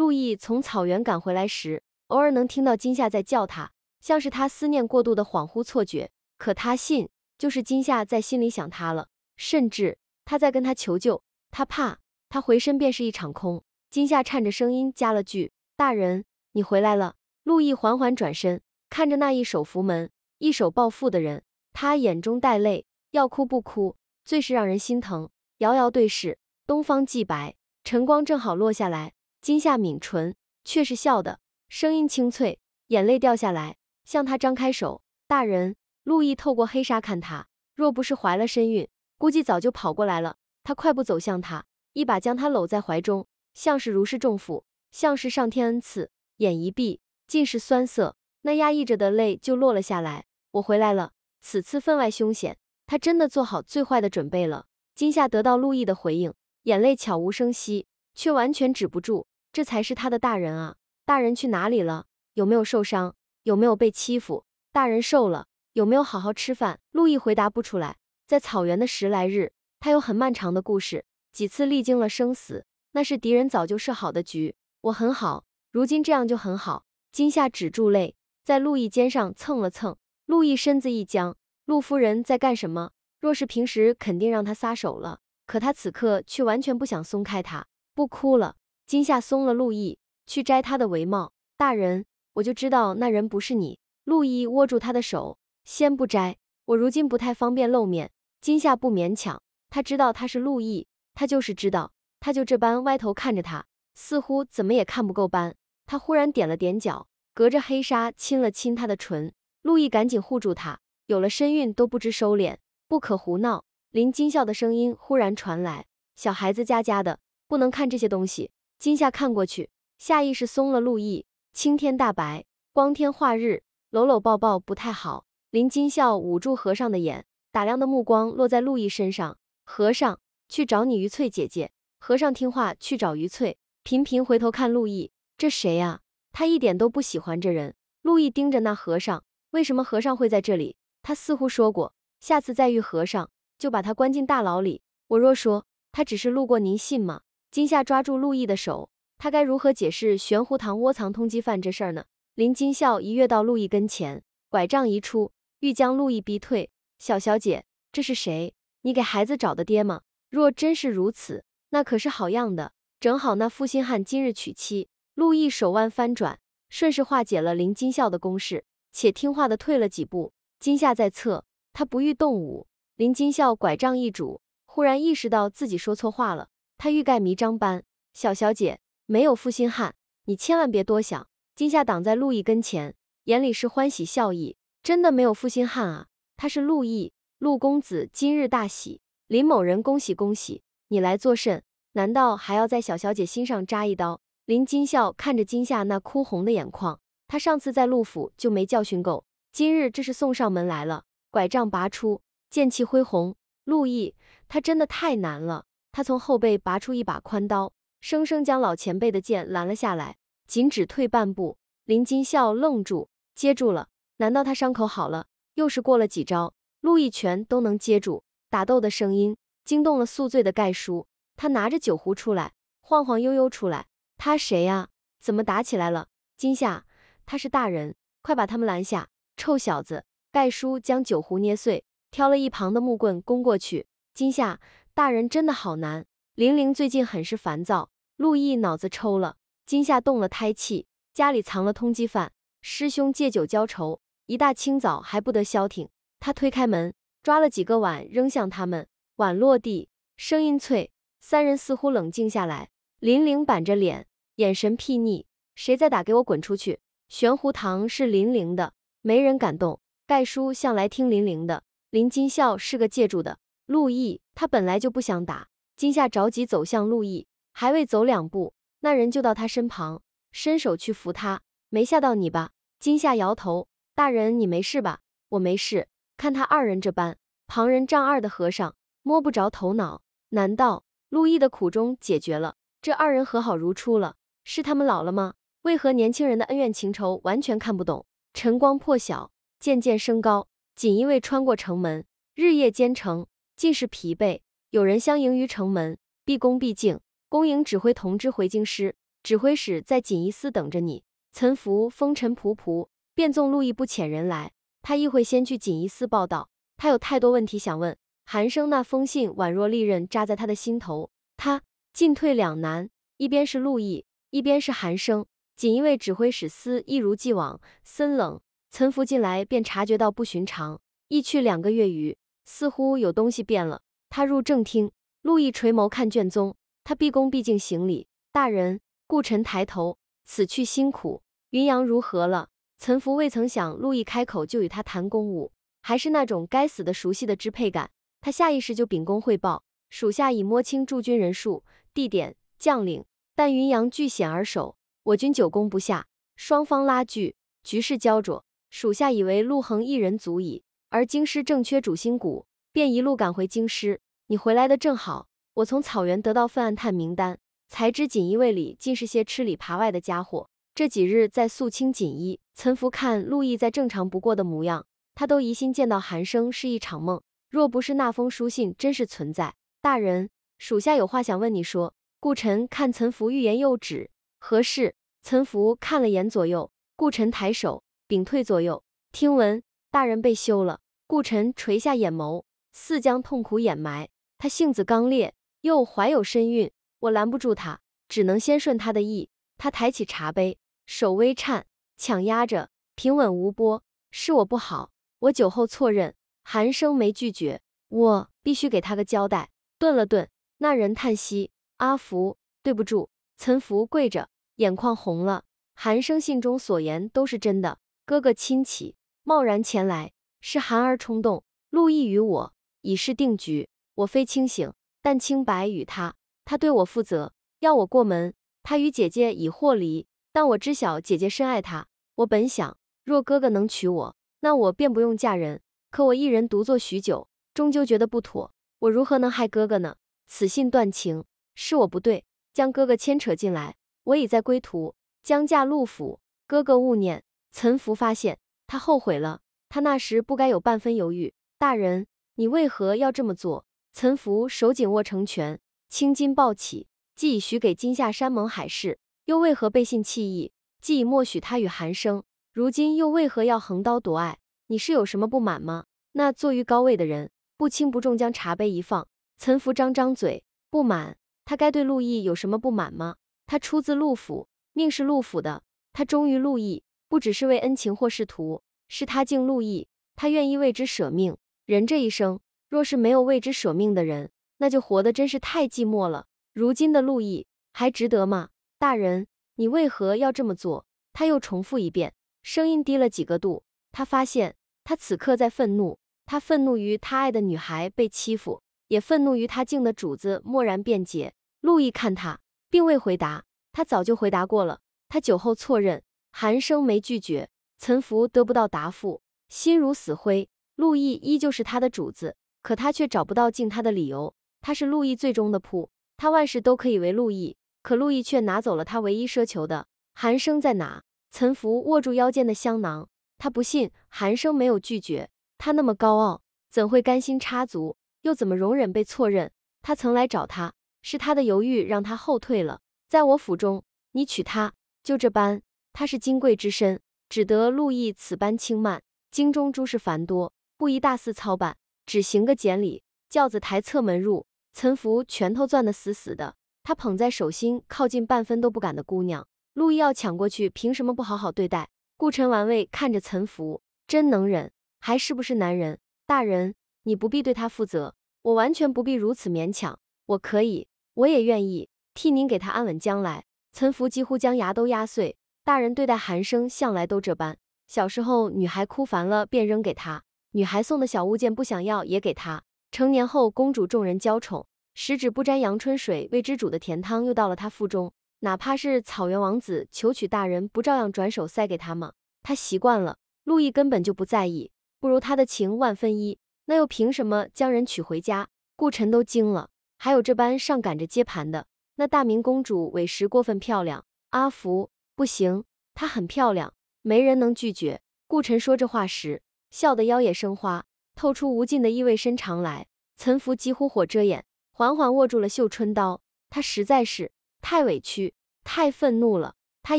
路易从草原赶回来时，偶尔能听到金夏在叫他，像是他思念过度的恍惚错觉。可他信，就是金夏在心里想他了，甚至他在跟他求救。他怕他回身便是一场空。金夏颤着声音加了句：“大人，你回来了。”路易缓缓转身，看着那一手扶门、一手抱腹的人，他眼中带泪，要哭不哭，最是让人心疼。遥遥对视，东方既白，晨光正好落下来。金夏抿唇，却是笑的，声音清脆，眼泪掉下来，向他张开手。大人，陆毅透过黑纱看他，若不是怀了身孕，估计早就跑过来了。他快步走向他，一把将他搂在怀中，像是如释重负，像是上天恩赐。眼一闭，尽是酸涩，那压抑着的泪就落了下来。我回来了，此次分外凶险，他真的做好最坏的准备了。金夏得到陆毅的回应，眼泪悄无声息，却完全止不住。这才是他的大人啊！大人去哪里了？有没有受伤？有没有被欺负？大人瘦了？有没有好好吃饭？陆毅回答不出来。在草原的十来日，他有很漫长的故事，几次历经了生死，那是敌人早就设好的局。我很好，如今这样就很好。金夏止住泪，在陆毅肩上蹭了蹭，陆毅身子一僵。陆夫人在干什么？若是平时肯定让他撒手了，可他此刻却完全不想松开他。不哭了。金夏松了，陆毅，去摘他的帷帽。大人，我就知道那人不是你。陆毅握住他的手，先不摘。我如今不太方便露面。金夏不勉强，他知道他是陆毅，他就是知道，他就这般歪头看着他，似乎怎么也看不够般。他忽然点了点脚，隔着黑纱亲了亲他的唇。陆毅赶紧护住他，有了身孕都不知收敛，不可胡闹。林惊笑的声音忽然传来：“小孩子家家的，不能看这些东西。”金夏看过去，下意识松了陆毅。青天大白，光天化日，搂搂抱抱不太好。林金笑捂住和尚的眼，打量的目光落在陆毅身上。和尚去找你余翠姐姐。和尚听话去找余翠，频频回头看陆毅。这谁呀？他一点都不喜欢这人。陆毅盯着那和尚，为什么和尚会在这里？他似乎说过，下次再遇和尚，就把他关进大牢里。我若说他只是路过，您信吗？金夏抓住陆毅的手，他该如何解释玄壶堂窝藏通缉犯这事儿呢？林金笑一跃到陆毅跟前，拐杖一出，欲将陆毅逼退。小小姐，这是谁？你给孩子找的爹吗？若真是如此，那可是好样的。正好那负心汉今日娶妻。陆毅手腕翻转，顺势化解了林金笑的攻势，且听话的退了几步。金夏在侧，他不欲动武。林金笑拐杖一拄，忽然意识到自己说错话了。他欲盖弥彰般，小小姐没有负心汉，你千万别多想。金夏挡在陆毅跟前，眼里是欢喜笑意，真的没有负心汉啊！他是陆毅，陆公子今日大喜，林某人恭喜恭喜！你来作甚？难道还要在小小姐心上扎一刀？林金笑看着金夏那哭红的眼眶，他上次在陆府就没教训够，今日这是送上门来了。拐杖拔出，剑气恢宏。陆毅，他真的太难了。他从后背拔出一把宽刀，生生将老前辈的剑拦了下来，仅止退半步。林金笑愣住，接住了。难道他伤口好了？又是过了几招，陆一拳都能接住。打斗的声音惊动了宿醉的盖叔，他拿着酒壶出来，晃晃悠悠出来。他谁呀？怎么打起来了？金夏，他是大人，快把他们拦下！臭小子！盖叔将酒壶捏碎，挑了一旁的木棍攻过去。金夏。大人真的好难。玲玲最近很是烦躁，陆毅脑子抽了，今夏动了胎气，家里藏了通缉犯，师兄借酒浇愁，一大清早还不得消停。他推开门，抓了几个碗扔向他们，碗落地声音脆，三人似乎冷静下来。玲玲板着脸，眼神睥睨：“谁再打，给我滚出去！玄壶堂是林玲的，没人敢动。盖叔向来听林玲的，林金笑是个借住的。”陆毅，他本来就不想打。金夏着急走向陆毅，还未走两步，那人就到他身旁，伸手去扶他。没吓到你吧？金夏摇头。大人，你没事吧？我没事。看他二人这般，旁人丈二的和尚摸不着头脑。难道陆毅的苦衷解决了，这二人和好如初了？是他们老了吗？为何年轻人的恩怨情仇完全看不懂？晨光破晓，渐渐升高。锦衣卫穿过城门，日夜兼程。尽是疲惫。有人相迎于城门，毕恭毕敬，恭迎指挥同知回京师。指挥使在锦衣司等着你。岑福风尘仆仆，便纵陆毅不遣人来，他亦会先去锦衣司报道。他有太多问题想问。韩生那封信宛若利刃扎在他的心头，他进退两难。一边是陆毅，一边是韩生。锦衣卫指挥使司一如既往森冷。岑福进来便察觉到不寻常。一去两个月余。似乎有东西变了。他入正厅，陆绎垂眸看卷宗，他毕恭毕敬行礼。大人，顾晨抬头，此去辛苦。云阳如何了？岑福未曾想，陆绎开口就与他谈公务，还是那种该死的熟悉的支配感。他下意识就秉公汇报，属下已摸清驻军人数、地点、将领，但云阳据险而守，我军久攻不下，双方拉锯，局势焦灼。属下以为陆恒一人足矣。而京师正缺主心骨，便一路赶回京师。你回来的正好，我从草原得到份暗探名单，才知锦衣卫里尽是些吃里扒外的家伙。这几日在肃清锦衣，岑福看陆毅再正常不过的模样，他都疑心见到寒生是一场梦。若不是那封书信真实存在，大人，属下有话想问你说。顾晨看岑福欲言又止，何事？岑福看了眼左右，顾晨抬手屏退左右。听闻。大人被休了，顾辰垂下眼眸，似将痛苦掩埋。他性子刚烈，又怀有身孕，我拦不住他，只能先顺他的意。他抬起茶杯，手微颤，强压着，平稳无波。是我不好，我酒后错认。寒生没拒绝，我必须给他个交代。顿了顿，那人叹息：“阿福，对不住。”岑福跪着，眼眶红了。寒生信中所言都是真的，哥哥亲戚。贸然前来是寒儿冲动，陆毅与我已是定局，我非清醒，但清白与他，他对我负责，要我过门。他与姐姐已获离，但我知晓姐姐深爱他。我本想若哥哥能娶我，那我便不用嫁人。可我一人独坐许久，终究觉得不妥。我如何能害哥哥呢？此信断情是我不对，将哥哥牵扯进来。我已在归途，将嫁陆府，哥哥勿念。岑福发现。他后悔了，他那时不该有半分犹豫。大人，你为何要这么做？岑福手紧握成拳，青筋暴起。既已许给金夏山盟海誓，又为何背信弃义？既已默许他与寒生，如今又为何要横刀夺爱？你是有什么不满吗？那坐于高位的人不轻不重将茶杯一放。岑福张张嘴，不满。他该对陆绎有什么不满吗？他出自陆府，命是陆府的，他忠于陆绎。不只是为恩情或仕途，是他敬陆毅，他愿意为之舍命。人这一生，若是没有为之舍命的人，那就活得真是太寂寞了。如今的陆毅还值得吗？大人，你为何要这么做？他又重复一遍，声音低了几个度。他发现，他此刻在愤怒，他愤怒于他爱的女孩被欺负，也愤怒于他敬的主子漠然辩解。陆毅看他，并未回答，他早就回答过了，他酒后错认。韩生没拒绝，岑福得不到答复，心如死灰。陆毅依旧是他的主子，可他却找不到敬他的理由。他是陆毅最终的仆，他万事都可以为陆毅，可陆毅却拿走了他唯一奢求的。韩生在哪？岑福握住腰间的香囊，他不信韩生没有拒绝。他那么高傲，怎会甘心插足？又怎么容忍被错认？他曾来找他，是他的犹豫让他后退了。在我府中，你娶她，就这般。他是金贵之身，只得陆毅此般轻慢。京中诸事繁多，不宜大肆操办，只行个简礼。轿子抬侧门入，岑福拳头攥得死死的，他捧在手心，靠近半分都不敢的姑娘，陆毅要抢过去，凭什么不好好对待？顾辰玩味看着岑福，真能忍，还是不是男人？大人，你不必对他负责，我完全不必如此勉强，我可以，我也愿意替您给他安稳将来。岑福几乎将牙都压碎。大人对待寒生向来都这般。小时候，女孩哭烦了便扔给他，女孩送的小物件不想要也给他。成年后，公主众人娇宠，十指不沾阳春水，未知煮的甜汤又到了他腹中。哪怕是草原王子求娶大人，不照样转手塞给他吗？他习惯了，陆毅根本就不在意，不如他的情万分一，那又凭什么将人娶回家？顾辰都惊了，还有这般上赶着接盘的那大明公主，委实过分漂亮。阿福。不行，她很漂亮，没人能拒绝。顾辰说这话时，笑得妖冶生花，透出无尽的意味深长来。岑福几乎火遮眼，缓缓握住了绣春刀。他实在是太委屈，太愤怒了。他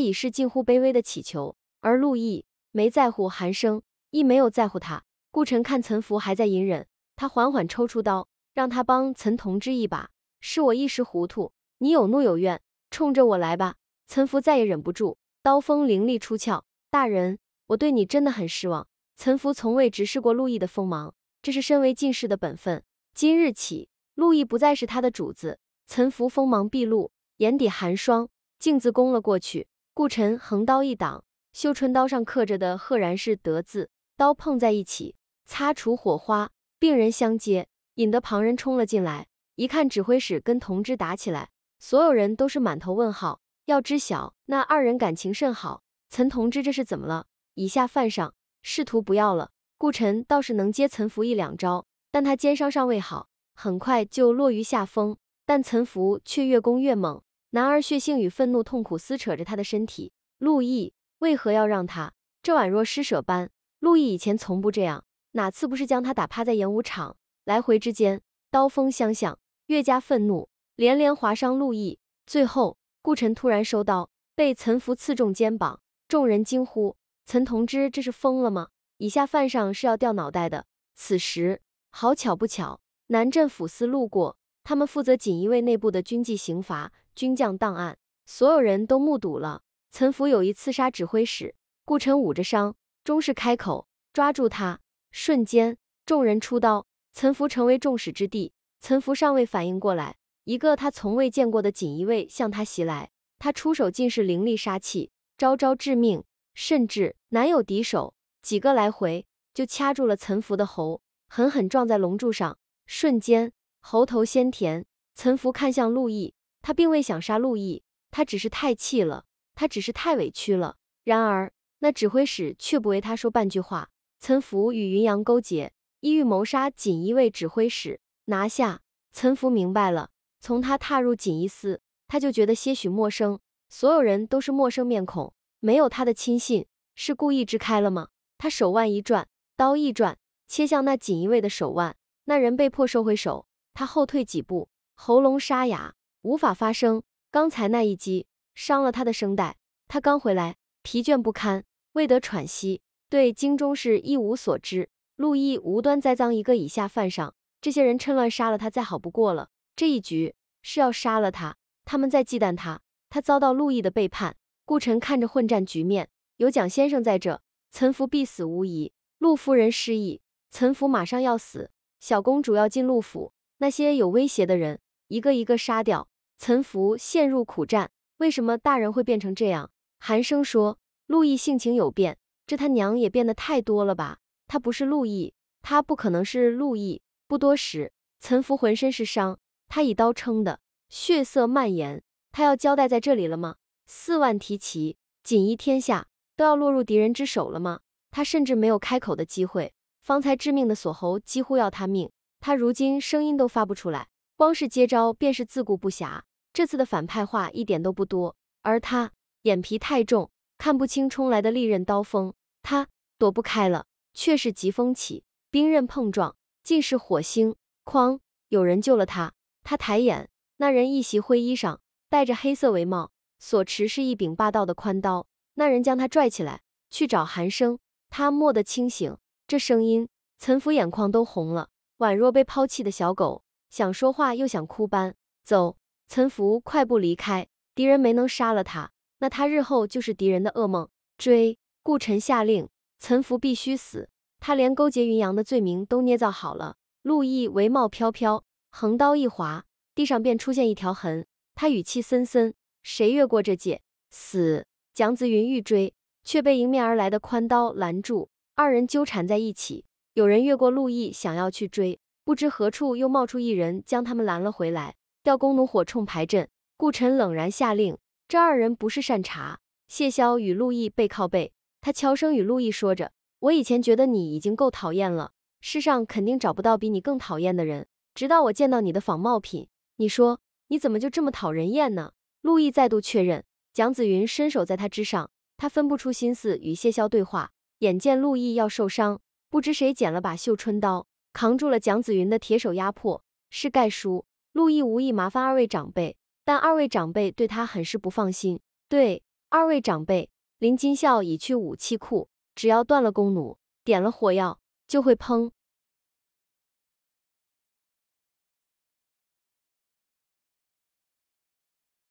已是近乎卑微的乞求，而陆毅没在乎，寒生亦没有在乎他。顾辰看岑福还在隐忍，他缓缓抽出刀，让他帮岑同志一把。是我一时糊涂，你有怒有怨，冲着我来吧。岑福再也忍不住，刀锋凌厉出鞘。大人，我对你真的很失望。岑福从未直视过陆毅的锋芒，这是身为进士的本分。今日起，陆毅不再是他的主子。岑福锋芒毕露，眼底寒霜，径自攻了过去。顾辰横刀一挡，绣春刀上刻着的赫然是德字。刀碰在一起，擦出火花，病人相接，引得旁人冲了进来。一看指挥使跟同志打起来，所有人都是满头问号。要知晓那二人感情甚好，岑同知这是怎么了？以下犯上，仕途不要了。顾辰倒是能接岑福一两招，但他肩伤尚未好，很快就落于下风。但岑福却越攻越猛，男儿血性与愤怒痛苦撕扯着他的身体。陆毅为何要让他？这宛若施舍般。陆毅以前从不这样，哪次不是将他打趴在演武场，来回之间刀锋相向，越加愤怒，连连划伤陆毅，最后。顾辰突然收刀，被岑福刺中肩膀，众人惊呼：“岑同知，这是疯了吗？”以下犯上是要掉脑袋的。此时，好巧不巧，南镇抚司路过，他们负责锦衣卫内部的军纪、刑罚、军将档案，所有人都目睹了岑福有意刺杀指挥使。顾辰捂着伤，终是开口：“抓住他！”瞬间，众人出刀，岑福成为众矢之的。岑福尚未反应过来。一个他从未见过的锦衣卫向他袭来，他出手尽是凌厉杀气，招招致命，甚至难有敌手。几个来回就掐住了岑福的喉，狠狠撞在龙柱上，瞬间喉头先甜。岑福看向陆毅，他并未想杀陆毅，他只是太气了，他只是太委屈了。然而那指挥使却不为他说半句话。岑福与云阳勾结，意欲谋杀锦衣卫指挥使，拿下岑福，明白了。从他踏入锦衣司，他就觉得些许陌生，所有人都是陌生面孔，没有他的亲信，是故意支开了吗？他手腕一转，刀一转，切向那锦衣卫的手腕，那人被迫收回手，他后退几步，喉咙沙哑，无法发声，刚才那一击伤了他的声带，他刚回来，疲倦不堪，未得喘息，对京中事一无所知，陆毅无端栽赃一个以下犯上，这些人趁乱杀了他再好不过了。这一局是要杀了他，他们在忌惮他，他遭到陆毅的背叛。顾辰看着混战局面，有蒋先生在这，岑福必死无疑。陆夫人失忆，岑福马上要死，小公主要进陆府，那些有威胁的人，一个一个杀掉。岑福陷入苦战，为什么大人会变成这样？寒生说，陆毅性情有变，这他娘也变得太多了吧？他不是陆毅，他不可能是陆毅。不多时，岑福浑身是伤。他以刀撑的血色蔓延，他要交代在这里了吗？四万提骑锦衣天下都要落入敌人之手了吗？他甚至没有开口的机会，方才致命的锁喉几乎要他命，他如今声音都发不出来，光是接招便是自顾不暇。这次的反派话一点都不多，而他眼皮太重，看不清冲来的利刃刀锋，他躲不开了，却是疾风起，兵刃碰撞，尽是火星。哐！有人救了他。他抬眼，那人一袭灰衣裳，戴着黑色帷帽，所持是一柄霸道的宽刀。那人将他拽起来，去找寒生。他蓦地清醒，这声音，岑福眼眶都红了，宛若被抛弃的小狗，想说话又想哭般走。岑福快步离开，敌人没能杀了他，那他日后就是敌人的噩梦。追顾辰下令，岑福必须死。他连勾结云阳的罪名都捏造好了。陆毅帷帽飘飘。横刀一划，地上便出现一条痕。他语气森森：“谁越过这界，死！”蒋子云欲追，却被迎面而来的宽刀拦住，二人纠缠在一起。有人越过陆毅，想要去追，不知何处又冒出一人，将他们拦了回来。调弓弩火冲排阵，顾辰冷然下令：“这二人不是善茬。”谢霄与陆毅背靠背，他悄声与陆毅说着：“我以前觉得你已经够讨厌了，世上肯定找不到比你更讨厌的人。”直到我见到你的仿冒品，你说你怎么就这么讨人厌呢？陆毅再度确认，蒋子云伸手在他之上，他分不出心思与谢霄对话。眼见陆毅要受伤，不知谁捡了把绣春刀，扛住了蒋子云的铁手压迫。是盖叔。陆毅无意麻烦二位长辈，但二位长辈对他很是不放心。对，二位长辈，林金笑已去武器库，只要断了弓弩，点了火药，就会砰。